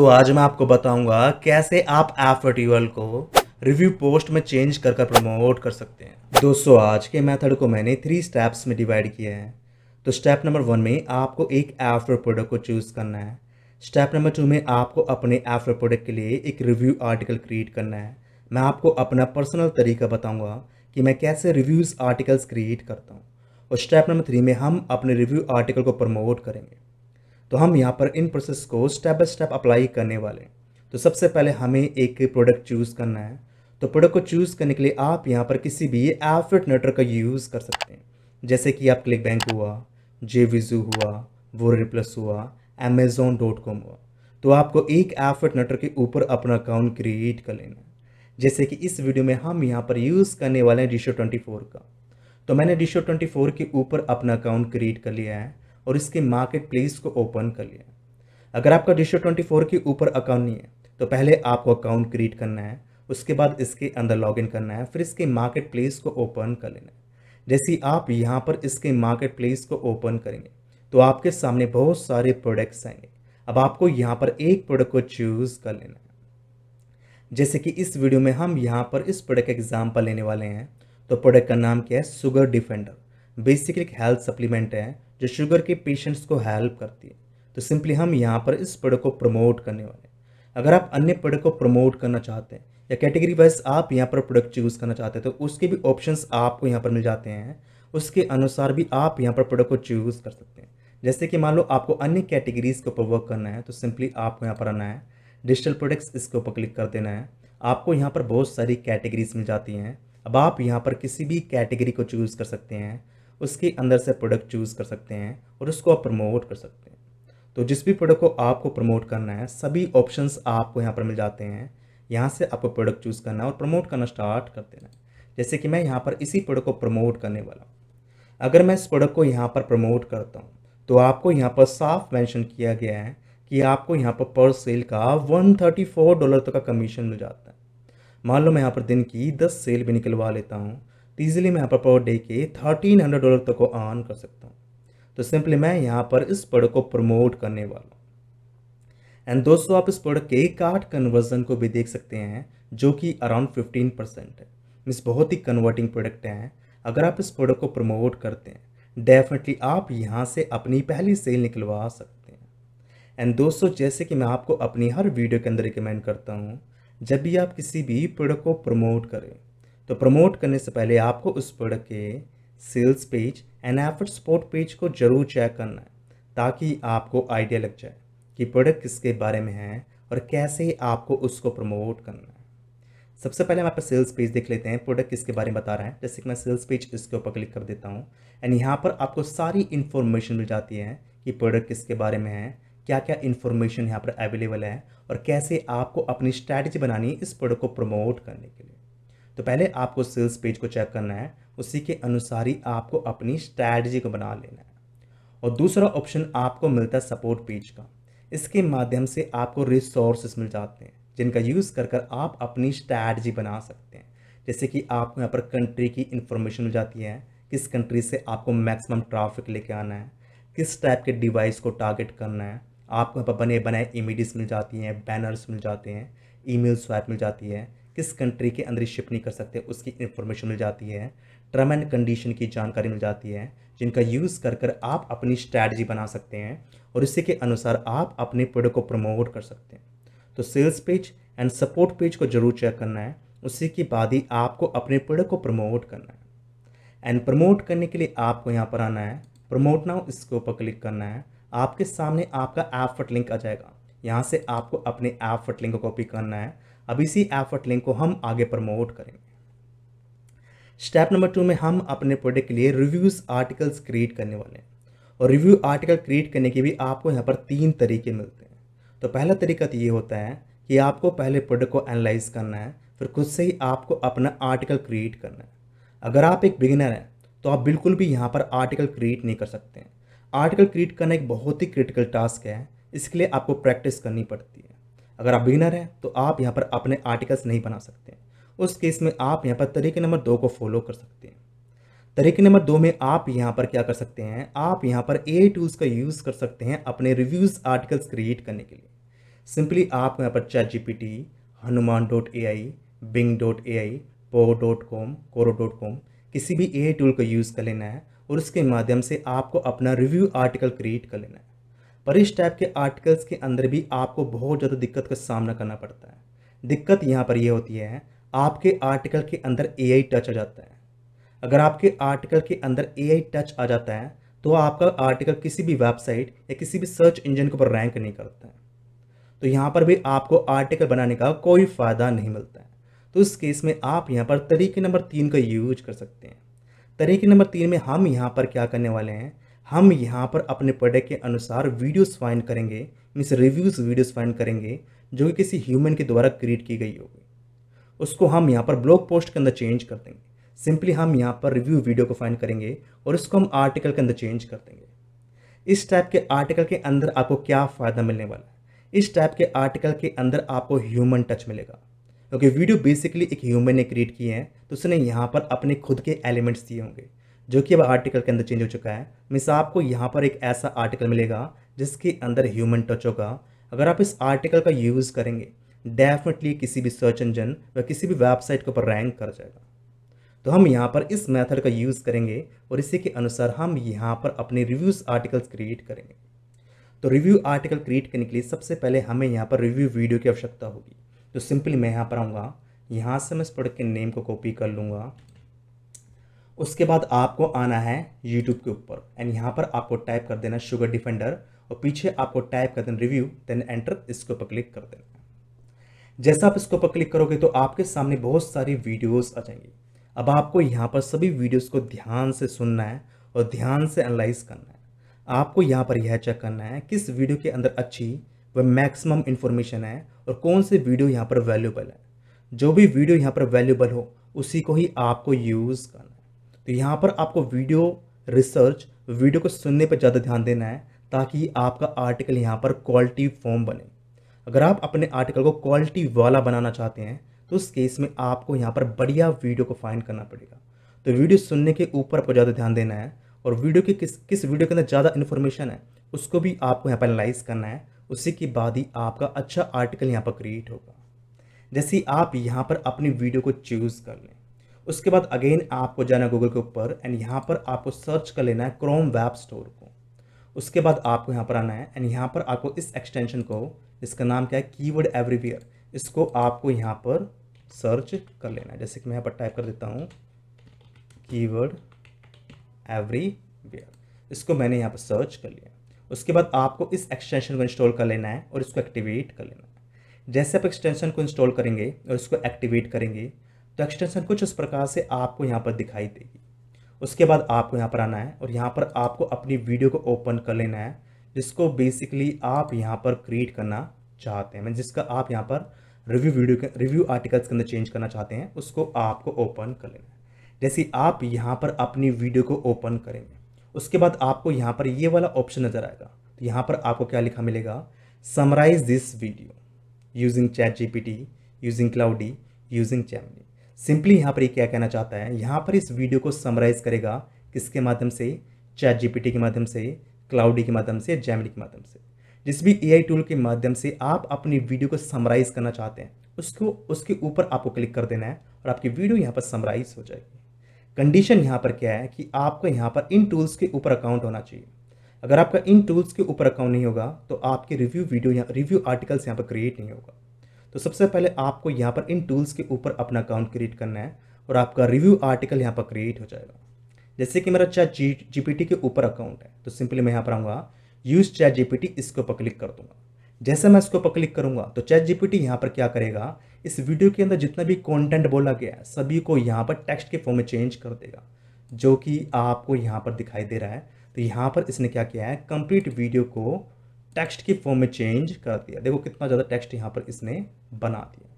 तो आज मैं आपको बताऊंगा कैसे आप ऐप वर्टिवल को रिव्यू पोस्ट में चेंज कर कर प्रमोट कर सकते हैं दोस्तों आज के मेथड को मैंने थ्री स्टेप्स में डिवाइड किया है तो स्टेप नंबर वन में आपको एक ऐप प्रोडक्ट को चूज़ करना है स्टेप नंबर टू में आपको अपने ऐप प्रोडक्ट के लिए एक रिव्यू आर्टिकल क्रिएट करना है मैं आपको अपना पर्सनल तरीका बताऊँगा कि मैं कैसे रिव्यूज़ आर्टिकल्स क्रिएट करता हूँ और स्टेप नंबर थ्री में हम अपने रिव्यू आर्टिकल को प्रमोट करेंगे तो हम यहाँ पर इन प्रोसेस को स्टेप बाय स्टेप अप्लाई करने वाले हैं तो सबसे पहले हमें एक प्रोडक्ट चूज़ करना है तो प्रोडक्ट को चूज़ करने के लिए आप यहाँ पर किसी भी एफिट नेटवर्क का यूज़ कर सकते हैं जैसे कि आप क्लिक बैंक हुआ जे विजू हुआ वोरे प्लस हुआ अमेजोन डॉट कॉम हुआ तो आपको एक एफिट नेटवर्क के ऊपर अपना अकाउंट क्रिएट कर लेना है जैसे कि इस वीडियो में हम यहाँ पर यूज़ करने वाले हैं डिशो ट्वेंटी फोर का तो मैंने डिशो ट्वेंटी फोर के ऊपर अपना अकाउंट क्रिएट कर लिया है और इसके मार्केट प्लेस को ओपन कर लिया अगर आपका डिशो ट्वेंटी फोर के ऊपर अकाउंट नहीं है तो पहले आपको अकाउंट क्रिएट करना है उसके बाद इसके अंदर लॉगिन करना है फिर इसके मार्केट प्लेस को ओपन कर लेना है जैसे आप यहाँ पर इसके मार्केट प्लेस को ओपन करेंगे तो आपके सामने बहुत सारे प्रोडक्ट्स आएंगे अब आपको यहाँ पर एक प्रोडक्ट को चूज़ कर लेना है जैसे कि इस वीडियो में हम यहाँ पर इस प्रोडक्ट का एग्जाम्पल लेने वाले हैं तो प्रोडक्ट का नाम क्या है सुगर डिफेंडर बेसिकली एक हेल्थ सप्लीमेंट है जो शुगर के पेशेंट्स को हेल्प करती है तो सिंपली हम यहाँ पर इस प्रोडक्ट को प्रमोट करने वाले हैं अगर आप अन्य प्रोडक्ट को प्रमोट करना चाहते हैं या कैटेगरी वाइज आप यहाँ पर प्रोडक्ट चूज़ करना चाहते हैं तो उसके भी ऑप्शन आपको यहाँ पर मिल जाते हैं उसके अनुसार भी आप यहाँ पर प्रोडक्ट को चूज़ कर सकते हैं जैसे कि मान लो आपको अन्य कैटेगरीज़ के ऊपर वर्क करना है तो सिंपली आपको यहाँ पर आना है डिजिटल प्रोडक्ट्स इसके ऊपर क्लिक कर देना है आपको यहाँ पर बहुत सारी कैटेगरीज मिल जाती हैं अब आप यहाँ पर किसी भी कैटेगरी को चूज़ कर सकते हैं उसके अंदर से प्रोडक्ट चूज़ कर सकते हैं और उसको आप प्रमोट कर सकते हैं तो जिस भी प्रोडक्ट को आपको प्रमोट करना है सभी ऑप्शंस आपको यहाँ पर मिल जाते हैं यहाँ से आपको प्रोडक्ट चूज़ करना है और प्रमोट करना स्टार्ट कर देना जैसे कि मैं यहाँ पर इसी प्रोडक्ट को प्रमोट करने वाला हूँ अगर मैं इस प्रोडक्ट को यहाँ पर प्रमोट करता हूँ तो आपको यहाँ पर साफ मेंशन किया गया है कि आपको यहाँ पर पर सेल का 134 डॉलर तक तो का कमीशन मिल जाता है मान लो मैं यहाँ पर दिन की 10 सेल भी निकलवा लेता हूँ तो इजिली मैं यहाँ पर पर डे के थर्टीन हंड्रेड डॉलर तक को अर्न कर सकता हूँ तो सिंपली मैं यहाँ पर इस प्रोडक्ट को प्रमोट करने वाला हूँ एंड दोस्तों आप इस प्रोडक्ट के कार्ड कन्वर्जन को भी देख सकते हैं जो कि अराउंड फिफ्टीन परसेंट है मीन्स बहुत ही कन्वर्टिंग प्रोडक्ट हैं अगर आप इस प्रोडक्ट को प्रमोट करते हैं डेफिनेटली आप यहाँ से अपनी पहली सेल निकलवा सकते हैं एंड दोस्तों जैसे कि मैं आपको अपनी हर वीडियो के अंदर रिकमेंड करता हूँ जब भी आप किसी भी प्रोडक्ट को प्रमोट करें तो प्रमोट करने से पहले आपको उस प्रोडक्ट के sales page and effort support page को ज़रूर चेक करना है ताकि आपको आइडिया लग जाए कि प्रोडक्ट किसके बारे में है और कैसे आपको उसको प्रमोट करना है सबसे पहले हम आप सेल्स पेज देख लेते हैं प्रोडक्ट किसके बारे में बता रहा है जैसे कि मैं सेल्स पेज इसके ऊपर क्लिक कर देता हूँ एंड यहाँ पर आपको सारी इन्फॉर्मेशन मिल जाती है कि प्रोडक्ट किसके बारे में है क्या क्या इन्फॉर्मेशन यहाँ पर अवेलेबल है और कैसे आपको अपनी स्ट्रैटेजी बनानी इस प्रोडक्ट को प्रमोट करने के लिए तो पहले आपको सेल्स पेज को चेक करना है उसी के अनुसार ही आपको अपनी स्ट्रैटेजी को बना लेना है और दूसरा ऑप्शन आपको मिलता है सपोर्ट पेज का इसके माध्यम से आपको रिसोर्सेस मिल जाते हैं जिनका यूज़ कर कर आप अपनी स्ट्रैटजी बना सकते हैं जैसे कि आपको यहाँ पर कंट्री की इंफॉर्मेशन मिल जाती है किस कंट्री से आपको मैक्सिमम ट्रैफिक लेके आना है किस टाइप के डिवाइस को टारगेट करना है आपको यहाँ पर बने बनाए इमेजेस मिल जाती हैं बैनर्स मिल जाते हैं ईमेल स्वैप मिल जाती है किस कंट्री के अंदर शिप नहीं कर सकते उसकी इन्फॉर्मेशन मिल जाती है टर्म एंड कंडीशन की जानकारी मिल जाती है जिनका यूज़ कर कर आप अपनी स्ट्रैटी बना सकते हैं और इसी के अनुसार आप अपने प्रोडक्ट को प्रमोट कर सकते हैं तो sales page and support page को जरूर चेक करना है उसी के बाद ही आपको अपने प्रोडक्ट को प्रमोट करना है एंड प्रमोट करने के लिए आपको यहाँ पर आना है प्रमोट नाउ इसके ऊपर क्लिक करना है आपके सामने आपका एफर्ट लिंक आ जाएगा यहाँ से आपको अपने एफर्ट लिंक को कॉपी करना है अब इसी एफर्ट लिंक को हम आगे प्रमोट करेंगे स्टेप नंबर टू में हम अपने प्रोडक्ट के लिए रिव्यूज़ आर्टिकल्स क्रिएट करने वाले हैं और रिव्यू आर्टिकल क्रिएट करने के भी आपको यहाँ पर तीन तरीके मिलते हैं तो पहला तरीका तो ये होता है कि आपको पहले प्रोडक्ट को एनालाइज करना है फिर खुद से ही आपको अपना आर्टिकल क्रिएट करना है अगर आप एक बिगिनर हैं तो आप बिल्कुल भी यहाँ पर आर्टिकल क्रिएट नहीं कर सकते आर्टिकल क्रिएट करना एक बहुत ही क्रिटिकल टास्क है इसके लिए आपको प्रैक्टिस करनी पड़ती है अगर आप बिगिनर हैं तो आप यहाँ पर अपने आर्टिकल्स नहीं बना सकते उस केस में आप यहाँ पर तरीके नंबर दो को फॉलो कर सकते हैं तरीके नंबर दो में आप यहाँ पर क्या कर सकते हैं आप यहाँ पर ए टूल्स का यूज़ कर सकते हैं अपने रिव्यूज़ आर्टिकल्स क्रिएट करने के लिए सिंपली आप यहाँ पर chat G T Hanuman dot A I Bing dot A I Poe dot com Quora dot com किसी भी ए टूल का यूज़ कर लेना है और उसके माध्यम से आपको अपना रिव्यू आर्टिकल क्रिएट कर लेना है पर इस टाइप के आर्टिकल्स के अंदर भी आपको बहुत ज़्यादा दिक्कत का सामना करना पड़ता है दिक्कत यहाँ पर यह होती है आपके आर्टिकल के अंदर ए टच आ जाता है अगर आपके आर्टिकल के अंदर ए टच आ जाता है तो आपका आर्टिकल किसी भी वेबसाइट या किसी भी सर्च इंजन के ऊपर रैंक नहीं करता है तो यहाँ पर भी आपको आर्टिकल बनाने का कोई फ़ायदा नहीं मिलता है तो इस केस में आप यहाँ पर तरीके नंबर तीन का यूज कर सकते हैं तरीके नंबर तीन में हम यहाँ पर क्या करने वाले हैं हम यहाँ पर अपने प्रोडक्ट के अनुसार वीडियोस फाइंड करेंगे मीन्स रिव्यूज़ वीडियोस फाइंड करेंगे जो कि किसी ह्यूमन के द्वारा क्रिएट की गई होगी उसको हम यहाँ पर ब्लॉग पोस्ट के अंदर चेंज कर देंगे सिंपली हम यहाँ पर रिव्यू वीडियो को फाइंड करेंगे और इसको हम आर्टिकल के अंदर चेंज कर देंगे इस टाइप के आर्टिकल के अंदर आपको क्या फ़ायदा मिलने वाला है इस टाइप के आर्टिकल के अंदर आपको ह्यूमन टच मिलेगा क्योंकि वीडियो बेसिकली एक ह्यूमन ने क्रिएट किए हैं तो उसने यहाँ पर अपने खुद के एलिमेंट्स दिए होंगे जो कि अब आर्टिकल के अंदर चेंज हो चुका है मिस आपको यहाँ पर एक ऐसा आर्टिकल मिलेगा जिसके अंदर ह्यूमन टच होगा अगर आप इस आर्टिकल का यूज़ करेंगे डेफिनेटली किसी भी सर्च इंजन या किसी भी वेबसाइट के ऊपर रैंक कर जाएगा तो हम यहाँ पर इस मेथड का यूज़ करेंगे और इसी के अनुसार हम यहाँ पर अपने रिव्यूज़ आर्टिकल्स क्रिएट करेंगे तो रिव्यू आर्टिकल क्रिएट करने के लिए सबसे पहले हमें यहाँ पर रिव्यू वीडियो की आवश्यकता होगी तो सिंपली मैं यहाँ पर आऊँगा यहाँ से मैं इस प्रोडक्ट के नेम को कॉपी कर लूँगा उसके बाद आपको आना है यूट्यूब के ऊपर एंड यहाँ पर आपको टाइप कर देना शुगर डिफेंडर और पीछे आपको टाइप कर देना रिव्यू देन एंटर इसके ऊपर क्लिक कर देना जैसा आप इसके ऊपर क्लिक करोगे तो आपके सामने बहुत सारी वीडियोस आ जाएंगी अब आपको यहाँ पर सभी वीडियोस को ध्यान से सुनना है और ध्यान से एनालाइज करना है आपको यहाँ पर यह चेक करना है किस वीडियो के अंदर अच्छी व मैक्सिमम इन्फॉर्मेशन है और कौन से वीडियो यहाँ पर वैल्यूबल है जो भी वीडियो यहाँ पर वैल्यूबल हो उसी को ही आपको यूज़ करना तो यहाँ पर आपको वीडियो रिसर्च वीडियो को सुनने पर ज़्यादा ध्यान देना है ताकि आपका आर्टिकल यहाँ पर क्वालिटी फॉर्म बने अगर आप अपने आर्टिकल को क्वालिटी वाला बनाना चाहते हैं तो उस केस में आपको यहाँ पर बढ़िया वीडियो को फाइंड करना पड़ेगा तो वीडियो सुनने के ऊपर आपको ज़्यादा ध्यान देना है और वीडियो के किस किस वीडियो के अंदर ज़्यादा इन्फॉर्मेशन है उसको भी आपको यहाँ पर एनालाइज करना है उसी के बाद ही आपका अच्छा आर्टिकल यहाँ पर क्रिएट होगा जैसे आप यहाँ पर अपनी वीडियो को चूज़ कर लें उसके बाद अगेन आपको जाना है गूगल के ऊपर एंड यहाँ पर आपको सर्च कर लेना है क्रोम वेब स्टोर को उसके बाद आपको यहाँ पर आना है एंड यहाँ पर आपको इस एक्सटेंशन को जिसका नाम क्या है कीवर्ड एवरीवेयर इसको आपको यहाँ पर सर्च कर लेना है जैसे कि मैं यहाँ पर टाइप कर देता हूँ कीवर्ड एवरीवेयर इसको मैंने यहाँ पर सर्च कर लिया उसके बाद आपको इस एक्सटेंशन को इंस्टॉल कर लेना है और इसको एक्टिवेट कर लेना है जैसे आप एक्सटेंशन को इंस्टॉल करेंगे और इसको एक्टिवेट करेंगे तो एक्सटेंशन कुछ उस प्रकार से आपको यहाँ पर दिखाई देगी उसके बाद आपको यहाँ पर आना है और यहाँ पर आपको अपनी वीडियो को ओपन कर लेना है जिसको बेसिकली आप यहाँ पर क्रिएट करना चाहते हैं मैं जिसका आप यहाँ पर रिव्यू वीडियो रिव्यू आर्टिकल्स के अंदर चेंज करना चाहते हैं उसको आपको ओपन कर लेना है जैसे आप यहाँ पर अपनी वीडियो को ओपन करेंगे उसके बाद आपको यहाँ पर ये वाला ऑप्शन नज़र आएगा तो यहाँ पर आपको क्या लिखा मिलेगा summarize this video using chat G P T using Claude using Gemini simply यहाँ पर ये क्या कहना चाहता है यहाँ पर इस वीडियो को समराइज़ करेगा किसके माध्यम से चैट जीपीटी के माध्यम से क्लाउडी के माध्यम से जैमिनी के माध्यम से जिस भी एआई टूल के माध्यम से आप अपनी वीडियो को समराइज़ करना चाहते हैं उसको उसके ऊपर आपको क्लिक कर देना है और आपकी वीडियो यहाँ पर समराइज़ हो जाएगी कंडीशन यहाँ पर क्या है कि आपको यहाँ पर इन टूल्स के ऊपर अकाउंट होना चाहिए अगर आपका इन टूल्स के ऊपर अकाउंट नहीं होगा तो आपके रिव्यू वीडियो या रिव्यू आर्टिकल्स यहाँ पर क्रिएट नहीं होगा तो सबसे पहले आपको यहाँ पर इन टूल्स के ऊपर अपना अकाउंट क्रिएट करना है और आपका रिव्यू आर्टिकल यहाँ पर क्रिएट हो जाएगा जैसे कि मेरा चैट जी जीपीटी के ऊपर अकाउंट है तो सिंपली मैं यहाँ पर आऊँगा यूज़ चैट जीपीटी इसके ऊपर क्लिक कर दूंगा जैसे मैं इसके ऊपर क्लिक करूँगा तो चैट जीपीटी यहाँ पर क्या करेगा इस वीडियो के अंदर जितना भी कॉन्टेंट बोला गया है सभी को यहाँ पर टेक्स्ट के फॉर्म में चेंज कर देगा जो कि आपको यहाँ पर दिखाई दे रहा है तो यहाँ पर इसने क्या किया है कंप्लीट वीडियो को टेक्स्ट की फॉर्म में चेंज कर दिया देखो कितना ज़्यादा टेक्स्ट यहाँ पर इसने बना दिया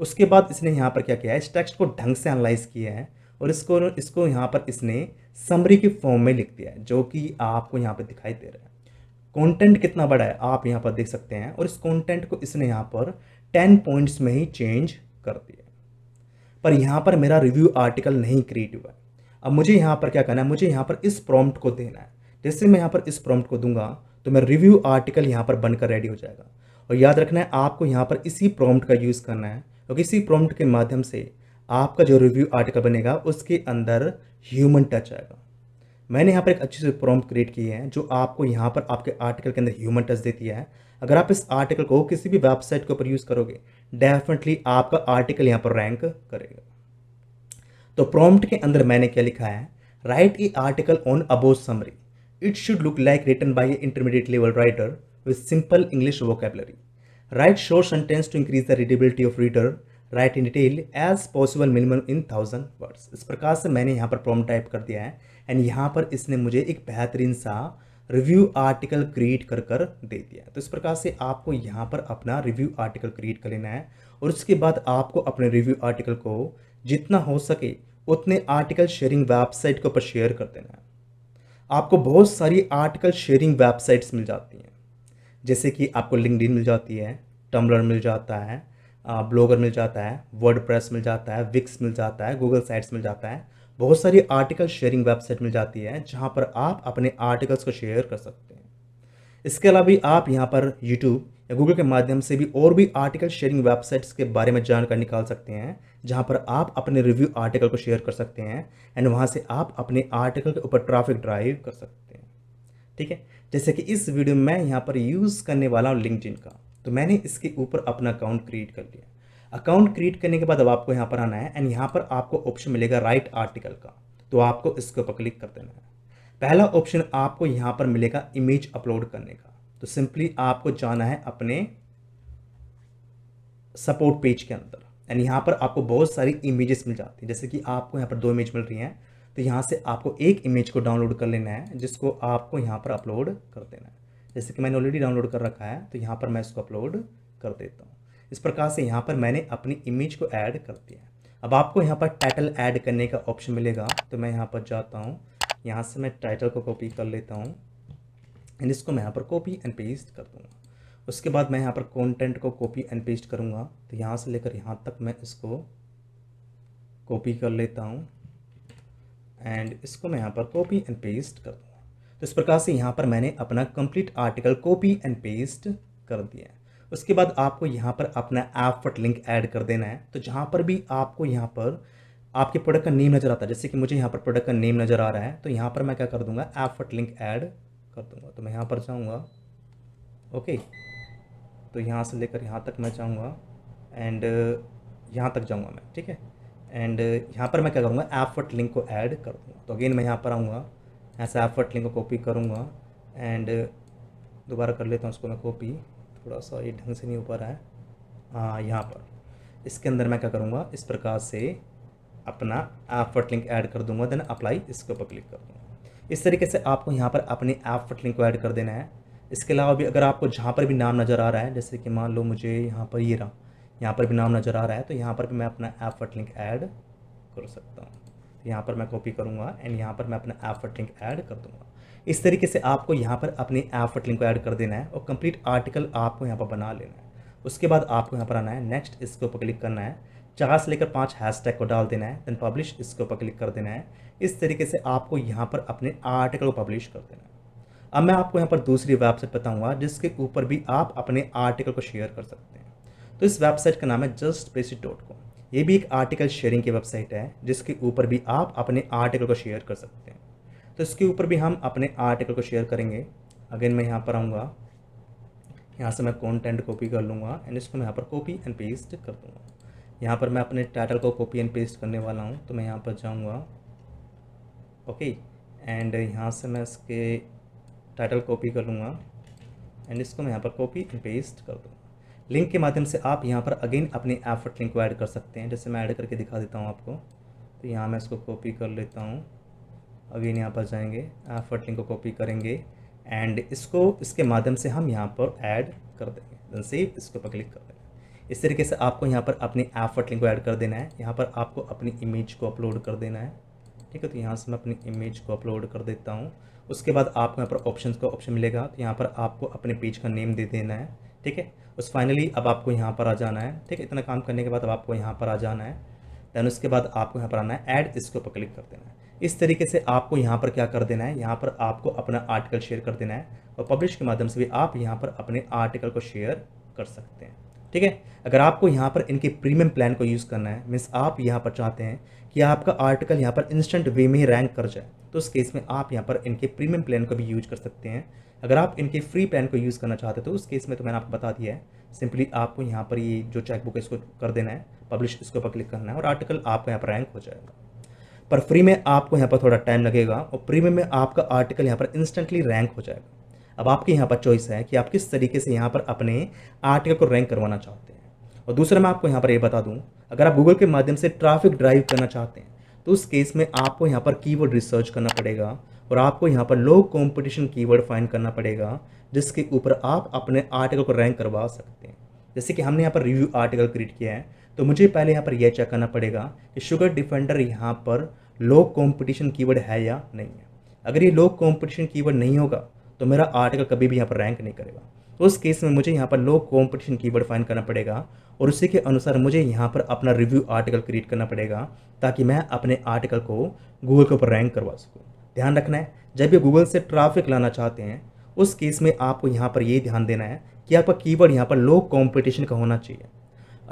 उसके बाद इसने यहाँ पर क्या किया है इस टेक्स्ट को ढंग से एनालाइज किया है और इसको इसको यहाँ पर इसने समरी के फॉर्म में लिख दिया है जो कि आपको यहाँ पर दिखाई दे रहा है कॉन्टेंट कितना बड़ा है आप यहाँ पर देख सकते हैं और इस कॉन्टेंट को इसने यहाँ पर टेन पॉइंट्स में ही चेंज कर दिया पर यहाँ पर मेरा रिव्यू आर्टिकल नहीं क्रिएट हुआ है अब मुझे यहाँ पर क्या करना है मुझे यहाँ पर इस प्रॉम्प्ट को देना है जैसे मैं यहाँ पर इस प्रॉम्प्ट को दूंगा तो मेरा रिव्यू आर्टिकल यहाँ पर बनकर रेडी हो जाएगा और याद रखना है आपको यहाँ पर इसी प्रॉम्प्ट का यूज़ करना है और तो इसी प्रॉम्प्ट के माध्यम से आपका जो रिव्यू आर्टिकल बनेगा उसके अंदर ह्यूमन टच आएगा मैंने यहाँ पर एक अच्छी से प्रॉम्प्ट क्रिएट किए हैं जो आपको यहाँ पर आपके आर्टिकल के अंदर ह्यूमन टच देती है अगर आप इस आर्टिकल को किसी भी वेबसाइट के ऊपर यूज़ करोगे डेफिनेटली आपका आर्टिकल यहाँ पर रैंक करेगा तो प्रॉम्प्ट के अंदर मैंने क्या लिखा है write a article on above summary It should look like written by an intermediate level writer with simple English vocabulary. Write short sentence to increase the readability of reader. Write in detail as possible minimum in 1000 words. is prakar se maine yahan par prompt type kar diya hai and yahan par isne mujhe ek behtareen sa review article create कर कर दे दिया तो इस प्रकार से आपको यहाँ पर अपना रिव्यू आर्टिकल क्रिएट कर लेना है और उसके बाद आपको अपने रिव्यू आर्टिकल को जितना हो सके उतने आर्टिकल शेयरिंग वेबसाइट के ऊपर शेयर कर देना है आपको बहुत सारी आर्टिकल शेयरिंग वेबसाइट्स मिल जाती हैं जैसे कि आपको लिंकड मिल जाती है टम्बलर मिल जाता है ब्लॉगर मिल जाता है वर्ड मिल जाता है विक्स मिल जाता है गूगल साइट्स मिल जाता है बहुत सारी आर्टिकल शेयरिंग वेबसाइट मिल जाती है जहाँ पर आप अपने आर्टिकल्स को शेयर कर सकते हैं इसके अलावा भी आप यहाँ पर यूट्यूब या गूगल के माध्यम से भी और भी आर्टिकल शेयरिंग वेबसाइट्स के बारे में जानकारी निकाल सकते हैं जहाँ पर आप अपने रिव्यू आर्टिकल को शेयर कर सकते हैं एंड वहाँ से आप अपने आर्टिकल के ऊपर ट्रैफिक ड्राइव कर सकते हैं ठीक है जैसे कि इस वीडियो में मैं यहाँ पर यूज़ करने वाला हूँ लिंकड का तो मैंने इसके ऊपर अपना अकाउंट क्रिएट कर लिया अकाउंट क्रिएट करने के बाद अब आपको यहाँ पर आना है एंड यहाँ पर आपको ऑप्शन मिलेगा राइट आर्टिकल का तो आपको इसके ऊपर क्लिक कर देना है पहला ऑप्शन आपको यहाँ पर मिलेगा इमेज अपलोड करने का तो सिंपली आपको जाना है अपने सपोर्ट पेज के अंदर एंड यहाँ पर आपको बहुत सारी इमेजेस मिल जाती हैं जैसे कि आपको यहाँ पर दो इमेज मिल रही हैं तो यहाँ से आपको एक इमेज को डाउनलोड कर लेना है जिसको आपको यहाँ पर अपलोड कर देना है जैसे कि मैंने ऑलरेडी डाउनलोड कर रखा है तो यहाँ पर मैं इसको अपलोड कर देता हूँ इस प्रकार से यहाँ पर मैंने अपनी इमेज को ऐड कर दिया है अब आपको यहाँ पर टाइटल ऐड करने का ऑप्शन मिलेगा तो मैं यहाँ पर जाता हूँ यहाँ से मैं टाइटल को कॉपी कर लेता हूँ एंड इसको मैं यहाँ पर कॉपी एंड पेस्ट कर दूँगा उसके बाद मैं यहाँ पर कॉन्टेंट को कॉपी एंड पेस्ट करूँगा तो यहाँ से लेकर यहाँ तक मैं इसको कॉपी कर लेता हूँ एंड इसको मैं यहाँ पर कॉपी एंड पेस्ट कर दूँगा तो इस प्रकार से यहाँ पर मैंने अपना complete article copy and paste कर दिया है उसके बाद आपको यहाँ पर अपना ऐप फट लिंक ऐड कर देना है तो जहाँ पर भी आपको यहाँ पर आपके प्रोडक्ट का नेम नज़र आता है जैसे कि मुझे यहाँ पर प्रोडक्ट का नेम नज़र आ रहा है तो यहाँ पर मैं क्या कर दूँगा एफर्ट लिंक ऐड कर दूंगा तो मैं यहाँ पर जाऊँगा ओके तो यहाँ से लेकर यहाँ तक मैं जाऊँगा एंड uh, यहाँ तक जाऊँगा मैं ठीक है एंड uh, यहाँ पर मैं क्या करूँगा एफर्ट लिंक को ऐड कर दूँगा तो अगेन मैं यहाँ पर आऊँगा यहाँ से एफर्ट लिंक को कॉपी करूँगा एंड दोबारा कर लेता हूँ उसको मैं कॉपी थोड़ा सा ये ढंग से नहीं हो पा रहा है हाँ यहाँ पर इसके अंदर मैं क्या करूँगा इस प्रकार से अपना एफर्ट लिंक ऐड कर दूँगा देन अप्लाई इसके ऊपर क्लिक कर दूँगा इस तरीके से आपको यहाँ पर अपने ऐप लिंक को ऐड कर देना है इसके अलावा भी अगर आपको जहाँ पर भी नाम नज़र आ रहा है जैसे कि मान लो मुझे यहाँ पर ये रहा यहाँ पर भी नाम नज़र आ रहा है तो यहाँ पर भी मैं अपना ऐप फट लिंक ऐड कर सकता हूँ तो यहाँ पर मैं कॉपी करूँगा एंड यहाँ पर मैं अपना ऐप फट लिंक ऐड कर दूँगा इस तरीके से आपको यहाँ पर अपने ऐप फट लिंक को ऐड कर देना है और कंप्लीट आर्टिकल आपको यहाँ पर बना लेना है उसके बाद आपको यहाँ पर आना है नेक्स्ट इसके ऊपर क्लिक करना है चार से लेकर पाँच हैशटैग को डाल देना है देन पब्लिश इसके ऊपर क्लिक कर देना है इस तरीके से आपको यहाँ पर अपने आर्टिकल को पब्लिश कर देना है अब मैं आपको यहाँ पर दूसरी वेबसाइट बताऊँगा जिसके ऊपर भी आप अपने आर्टिकल को शेयर कर सकते हैं तो इस वेबसाइट का नाम है जस्ट पेसी डॉट कॉम ये भी एक आर्टिकल शेयरिंग की वेबसाइट है जिसके ऊपर भी आप अपने आर्टिकल को शेयर कर सकते हैं तो इसके ऊपर भी हम अपने आर्टिकल को शेयर करेंगे अगेन मैं यहाँ पर आऊँगा यहाँ से मैं कंटेंट कॉपी कर लूँगा एंड इसको मैं यहाँ पर कॉपी एंड पेस्ट कर दूँगा यहाँ पर मैं अपने टाइटल को कॉपी एंड पेस्ट करने वाला हूँ तो मैं यहाँ पर जाऊँगा ओके एंड यहाँ से मैं इसके टाइटल कॉपी कर लूँगा एंड इसको मैं यहाँ पर कॉपी एंड पेस्ट कर दूँगा लिंक के माध्यम से आप यहाँ पर अगेन अपने एफर्ट लिंक को ऐड कर सकते हैं जैसे मैं ऐड करके दिखा देता हूँ आपको तो यहाँ मैं इसको कॉपी कर लेता हूँ अगेन यहाँ पर जाएंगे एफर्ट लिंक को कॉपी करेंगे एंड इसको इसके माध्यम से हम यहाँ पर ऐड कर देंगे सेव इसके ऊपर क्लिक कर इस तरीके से आपको यहाँ पर अपनी एफर्ट लिंक को ऐड कर देना है यहाँ पर आपको अपनी इमेज को अपलोड कर देना है ठीक है तो यहाँ से मैं अपनी इमेज को अपलोड कर देता हूँ उसके बाद आपको यहाँ पर ऑप्शन का ऑप्शन मिलेगा तो यहाँ पर आपको अपने पेज का नेम दे देना है ठीक है उस फाइनली अब आपको यहाँ पर आ जाना है ठीक है इतना काम करने के बाद अब आपको यहाँ पर आ जाना है देन उसके बाद आपको यहाँ पर आना है ऐड इसके ऊपर क्लिक कर देना है इस तरीके से आपको यहाँ पर क्या कर देना है यहाँ पर आपको अपना आर्टिकल शेयर कर देना है और पब्लिश के माध्यम से भी आप यहाँ पर अपने आर्टिकल को शेयर कर सकते हैं ठीक है अगर आपको यहाँ पर इनके प्रीमियम प्लान को यूज़ करना है मीन्स आप यहाँ पर चाहते हैं कि आपका आर्टिकल यहाँ पर इंस्टेंट वे में रैंक कर जाए तो उस केस में आप यहाँ पर इनके प्रीमियम प्लान को भी यूज कर सकते हैं अगर आप इनके फ्री प्लान को यूज़ करना चाहते हैं तो उस केस में तो मैंने आपको बता दिया है सिंपली आपको यहाँ पर ये जो चेकबुक है इसको कर देना है पब्लिश इसके ऊपर क्लिक करना है और आर्टिकल आपको यहाँ पर रैंक हो जाएगा पर फ्री में आपको यहाँ पर थोड़ा टाइम लगेगा और प्रीमियम में आपका आर्टिकल यहाँ पर इंस्टेंटली रैंक हो जाएगा अब आपके यहाँ पर चॉइस है कि आप किस तरीके से यहाँ पर अपने आर्टिकल को रैंक करवाना चाहते हैं और दूसरा मैं आपको यहाँ पर ये यह बता दूँ अगर आप गूगल के माध्यम से ट्राफिक ड्राइव करना चाहते हैं तो उस केस में आपको यहाँ पर कीवर्ड रिसर्च करना पड़ेगा और आपको यहाँ पर लो कॉम्पिटिशन कीवर्ड फाइंड करना पड़ेगा जिसके ऊपर आप अपने आर्टिकल को रैंक करवा सकते हैं जैसे कि हमने यहाँ पर रिव्यू आर्टिकल क्रिएट किया है तो मुझे पहले यहाँ पर यह चेक करना पड़ेगा कि शुगर डिफेंडर यहाँ पर लो कंपटीशन कीवर्ड है या नहीं है अगर ये लो कंपटीशन कीवर्ड नहीं होगा तो मेरा आर्टिकल कभी भी यहाँ पर रैंक नहीं करेगा तो उस केस में मुझे यहाँ पर लो कॉम्पिटिशन वर्ड फाइन करना पड़ेगा और उसी के अनुसार मुझे यहाँ पर अपना रिव्यू आर्टिकल क्रिएट करना पड़ेगा ताकि मैं अपने आर्टिकल को गूगल के ऊपर रैंक करवा सकूँ ध्यान रखना है जब भी गूगल से ट्रैफिक लाना चाहते हैं उस केस में आपको यहाँ पर ये ध्यान देना है कि आपका कीवर्ड यहाँ पर लो कंपटीशन का होना चाहिए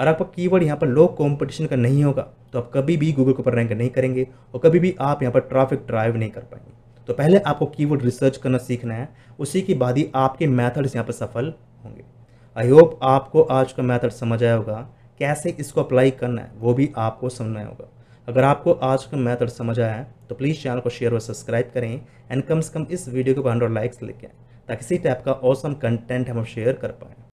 और आपका कीवर्ड यहाँ पर लो कॉम्पिटिशन का नहीं होगा तो आप कभी भी गूगल के ऊपर रैंक नहीं करेंगे और कभी भी आप यहाँ पर ट्रैफिक ड्राइव नहीं कर पाएंगे तो पहले आपको कीवर्ड रिसर्च करना सीखना है उसी के बाद ही आपके मैथड्स यहाँ पर सफल होंगे आई होप आपको आज का मैथड समझ आया होगा कैसे इसको अप्लाई करना है वो भी आपको समझना होगा अगर आपको आज का मैथड समझ आया है तो प्लीज़ चैनल को शेयर और सब्सक्राइब करें एंड कम से कम इस वीडियो को हंड्रेड लाइक्स लेके ताकि इसी टाइप का औसम कंटेंट हम शेयर कर पाएँ